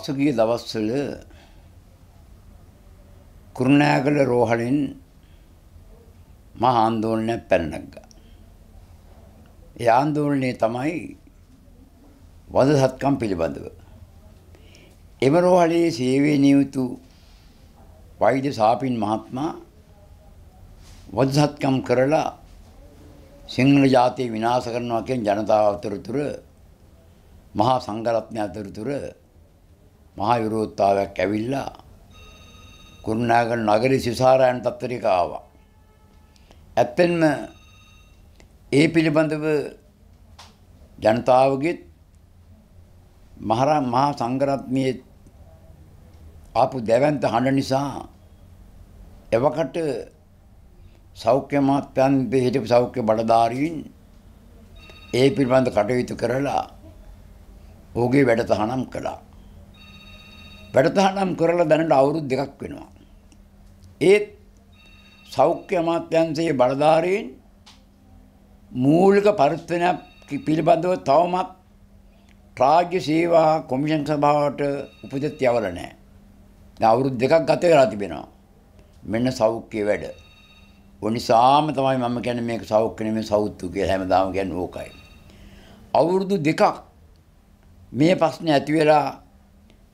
පසුගිය දවස්වල කුරුණෑගල රෝහලෙන් මහා ආందోලනයක් පැන නැග්ගා. ඒ ආందోලනයේ තමයි වදහත්කම් පිළිබඳව. එම රෝහලේ සේවයේ නියුතු වෛද්‍ය සාපින් මහත්මයා වදහත්කම් කරලා සිංහල ජාතිය විනාශ කරනවා කියන ජනතාව අතරතුර මහා සංඝරත්නය අතරතුර මහා විරෝධතාවයක් ඇවිල්ලා කුරුණාගල නගරේ සිසාරායන් තත්ත්වයට ආවා. ඇත්තෙන්ම ඒ පිළිබඳව ජනතාවගේ මහරා මහා සංඝරත්නයේ ආපු දැවැන්ත හඬ නිසා එවකට සෞඛ්‍ය මාත්‍යන්තයේ හිටපු සෞඛ්‍ය බඩධාරීන් ඒ පිළිබඳ කටයුතු කරලා ඔහුගේ වැඩ තහනම් කළා. වැඩතහනම් කරලා දැනට අවුරුදු දෙකක් වෙනවා. ඒත් සෞඛ්‍ය අමාත්‍යංශයේ බලධාරීන් මූලික පරිත්‍යාග පිළිබඳව තවමත් රාජ්‍ය සේවා කොමිෂන් සභාවට උපදෙස් යවල නැහැ. දැන් අවුරුදු දෙකක් ගත වෙලා තිබෙනවා. මෙන්න සෞඛ්‍ය වැඩ. ඔනිසාම තමයි මම කියන්නේ මේක සෞඛ්‍ය නෙමෙයි සෞතු කියලා හැමදාම කියන්නේ ඕකයි. අවුරුදු දෙකක් මේ ප්‍රශ්නේ ඇති වෙලා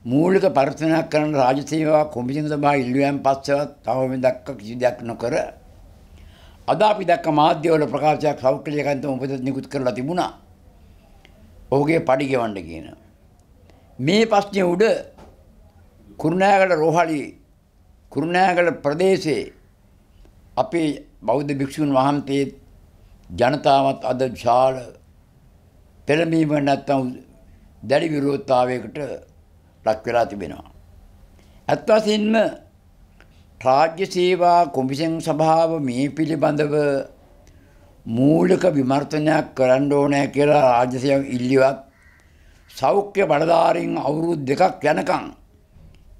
මූලික පර්තනයක් කරන රාජසේවා කොමිෂන් සභා ඉල්ලුවයන් පස්සවත් තවම දක්ක කිසි දෙයක් නොකර අද අපි දැක්ක මාධ්‍යවල ප්‍රකාශයක් සෞඛ්‍යලයකන්ත උපදෙස් නිකුත් කරලා තිබුණා. ඔහුගේ පඩි ගෙවන්න කියන. මේ ප්‍රශ්නේ උඩ කුරුණෑගල රෝහලි කුරුණෑගල ප්‍රදේශයේ අපේ බෞද්ධ භික්ෂුන් වහන්සේ ජනතාවත් අද විශාල පෙළඹීම නැත්තම් දැඩි විරෝධතාවයකට ලක් වෙලා තිබෙනවා. ඇත්ත වශයෙන්ම රාජ්‍ය සේවා කොමිෂන් සභාව මේ පිළිබඳව මූලික විමර්ශනයක් කරන්න ඕනෑ කියලා රාජ්‍ය සේවක ඉල්ලුවත් සෞඛ්‍ය බලධාරීන් අවුරුදු දෙකක් යනකම්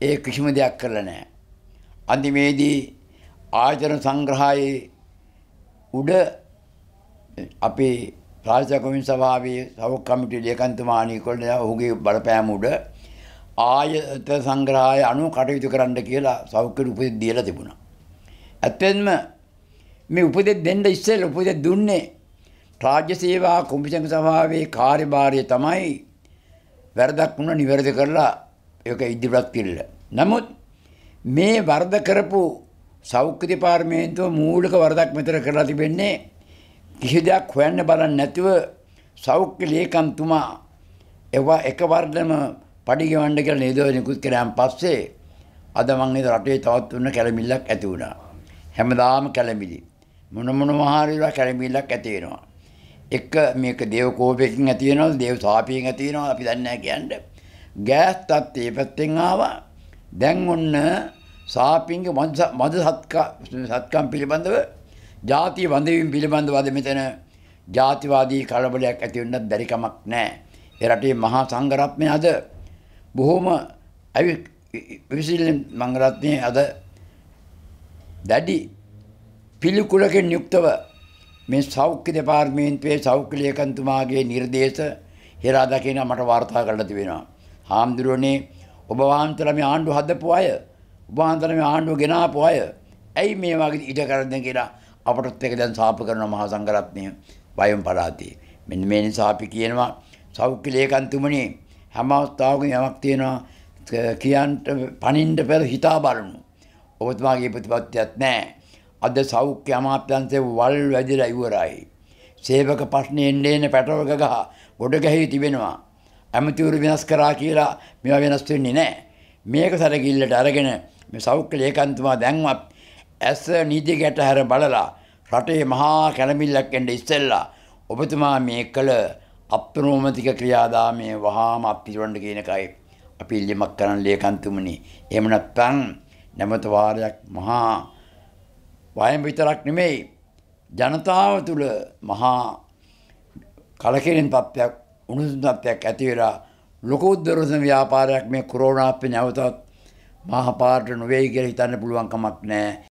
ඒ කිසිම දෙයක් කරලා නැහැ. අන්තිමේදී ආයතන සංග්‍රහයේ උඩ අපේ රාජ්‍ය කොමිෂන් සභාවේ සෞඛ්‍ය කමිටුවේ ලේකම්තුමා අනිකොල්ලා ඔහුගේ බලපෑම උඩ ආයත සංග්‍රහය අනුව කටයුතු කරන්න කියලා සෞඛ්‍යයට උපදෙස් දීලා තිබුණා. ඇත්තෙන්ම මේ උපදෙස් දෙන්න ඉස්සෙල්ලා උපදෙස් දුන්නේ රාජ්‍ය සේවා කොමිෂන් සභාවේ කාර්යභාරය තමයි වැරදක් වුණා නිවැරදි කරලා ඒක ඉදිරිපත් කිල්ල. නමුත් මේ වරද කරපු සෞඛ්‍ය දෙපාර්තමේන්තුව මූලික වරදක් මෙතන කරලා තිබෙන්නේ කිසි දෙයක් හොයන්න බලන්නේ නැතුව සෞඛ්‍ය ලේකම්තුමා ඒවා එකවරම පඩිගවන්න කියලා නිදෝනිකුත් කරාන් පස්සේ අද මං ඉද රටේ තවත් වෙන කැළමිල්ලක් ඇති වුණා. හැමදාම කැළමිලි. මොන මොනවා හරි ඒවා කැළමිල්ලක් ඇති වෙනවා. එක මේක දේව කෝපයකින් ඇති වෙනවා, දේව සාපයෙන් ඇති වෙනවා අපි දන්නේ නැහැ කියන්නේ. ගෑස් තත් ඒ පැත්තෙන් ආවා. දැන් ඔන්න සාපින්ගේ මද සත්කම් පිළිබඳව ජාතිය වඳවීම පිළිබඳව අද මෙතන ජාතිවාදී කලබලයක් ඇති වෙන්නත් බැරි කමක් නැහැ. ඒ රටේ මහා සංඝරත්නය අද බොහෝම ඇවි විසිල්ලෙන් මංගරත්නය අද දැඩි පිළිකුලකින් යුක්තව මේ සෞඛ්‍ය දෙපාර්මේන්තුවේ සෞඛ්‍ය ලේකන්තුමාගේ නිර්දේශ හෙරා දකින මට වාර්තා කරලා තිබෙනවා. හාමුදුරුවනේ ඔබ වහන්සේලා මේ ආණ්ඩුව හදපු අය, ඔබ වහන්සේලා මේ ආණ්ඩුව ගෙනාපු අය, ඇයි මේ වගේ ඉඩ කරන්නේ කියලා අපටත් එක දැන් සාප කරන මහා සංඝරත්නය වයම් පළාතේ. මෙන්න මේ නිසා අපි කියනවා සෞඛ්‍ය ලේකන්තුමනේ හැම අවස්ථාවක යමක් තියෙනවා කියන්ට පනින්ට පෙර හිතා බලමු. ඔබතුමාගේ ප්‍රතිපත්තියක් නෑ. අද සෞඛ්‍ය අමාත්‍යන්සේ වල් වැදිලා ඉවරයි. සේවක ප්‍රශ්නේ එන්න එන්න පැටවක ගහ ගොඩ ගැහි තිබෙනවා. ඇමතිවරු වෙනස් කරා කියලා මේවා වෙනස් වෙන්නේ නෑ. මේක සරකිල්ලට අරගෙන මේ සෞඛ්‍ය ලේකම්තුමා දැන්වත් ඇස නීති ගැට හැර බලලා රටේ මහා කැළමිල්ලක් එන්න ඉස්සෙල්ලා ඔබතුමා මේ කළ අප්‍රෝමතික ක්‍රියාදාමය වහාම අපිරවන්න කියන එකයි අපි ඉල්ලීමක් කරන්න ලේකන්තුමනි. එහෙම නැත්නම් නැමත වාරයක් මහා වයම් විතරක් නෙමෙයි ජනතාව තුළ මහා කලකිරීම තත්ත්වයක් උණුසුම් තත්ත්වයක් ඇති වෙලා ලොකු උද්දරසන ව්‍යාපාරයක් මේ කොරෝනා අපේ නැවතත් මහා පාරට නොවේයි කියලා හිතන්න පුළුවන් කමක් නැහැ.